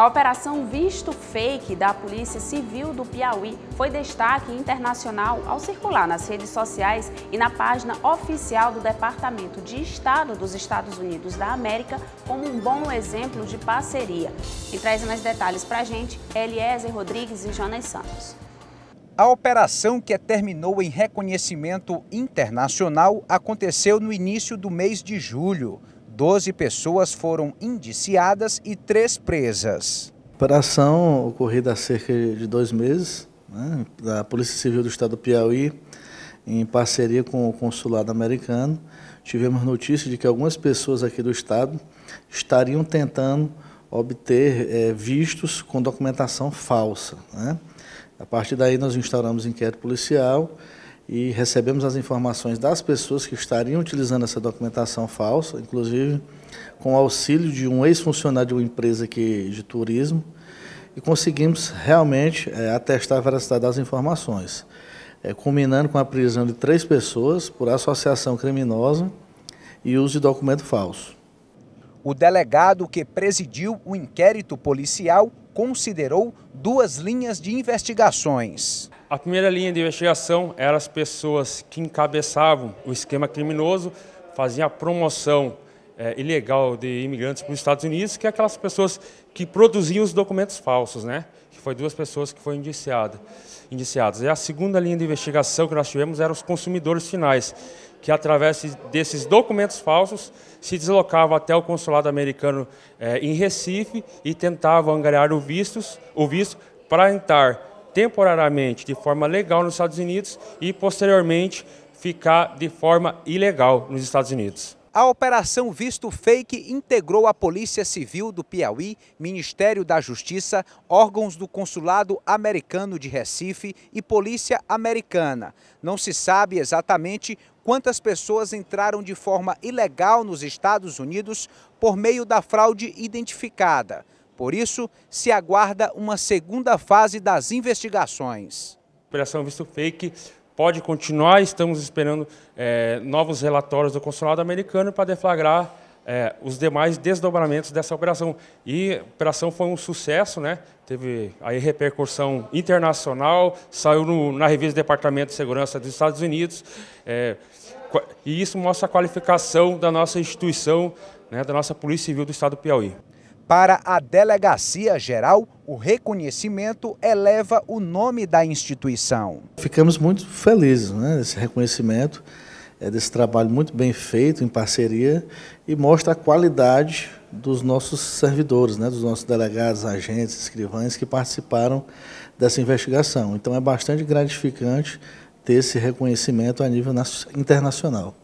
A operação Visto Fake da Polícia Civil do Piauí foi destaque internacional ao circular nas redes sociais e na página oficial do Departamento de Estado dos Estados Unidos da América como um bom exemplo de parceria. E traz mais detalhes para a gente Eliezer Rodrigues e Jonas Santos. A operação, que terminou em reconhecimento internacional, aconteceu no início do mês de julho. 12 pessoas foram indiciadas e três presas. A operação ocorrida há cerca de dois meses, né, da Polícia Civil do Estado do Piauí, em parceria com o consulado americano, tivemos notícia de que algumas pessoas aqui do Estado estariam tentando obter é, vistos com documentação falsa. Né? A partir daí, nós instauramos inquérito policial e recebemos as informações das pessoas que estariam utilizando essa documentação falsa, inclusive com o auxílio de um ex-funcionário de uma empresa que, de turismo, e conseguimos realmente é, atestar a veracidade das informações, é, culminando com a prisão de três pessoas por associação criminosa e uso de documento falso. O delegado que presidiu o inquérito policial considerou duas linhas de investigações. A primeira linha de investigação eram as pessoas que encabeçavam o esquema criminoso, faziam a promoção é, ilegal de imigrantes para os Estados Unidos, que é aquelas pessoas que produziam os documentos falsos, né? Que foi duas pessoas que foram indiciadas. indiciadas. E a segunda linha de investigação que nós tivemos eram os consumidores finais, que através desses documentos falsos se deslocavam até o consulado americano é, em Recife e tentavam angariar o, vistos, o visto para entrar temporariamente de forma legal nos Estados Unidos e posteriormente ficar de forma ilegal nos Estados Unidos. A operação Visto Fake integrou a Polícia Civil do Piauí, Ministério da Justiça, órgãos do Consulado Americano de Recife e Polícia Americana. Não se sabe exatamente quantas pessoas entraram de forma ilegal nos Estados Unidos por meio da fraude identificada. Por isso, se aguarda uma segunda fase das investigações. A Operação Visto Fake pode continuar, estamos esperando é, novos relatórios do Consulado Americano para deflagrar é, os demais desdobramentos dessa operação. E a operação foi um sucesso, né? teve aí repercussão internacional, saiu no, na revista do Departamento de Segurança dos Estados Unidos, é, e isso mostra a qualificação da nossa instituição, né, da nossa Polícia Civil do Estado do Piauí. Para a Delegacia Geral, o reconhecimento eleva o nome da instituição. Ficamos muito felizes né, desse reconhecimento, é, desse trabalho muito bem feito, em parceria, e mostra a qualidade dos nossos servidores, né, dos nossos delegados, agentes, escrivães que participaram dessa investigação. Então é bastante gratificante ter esse reconhecimento a nível internacional.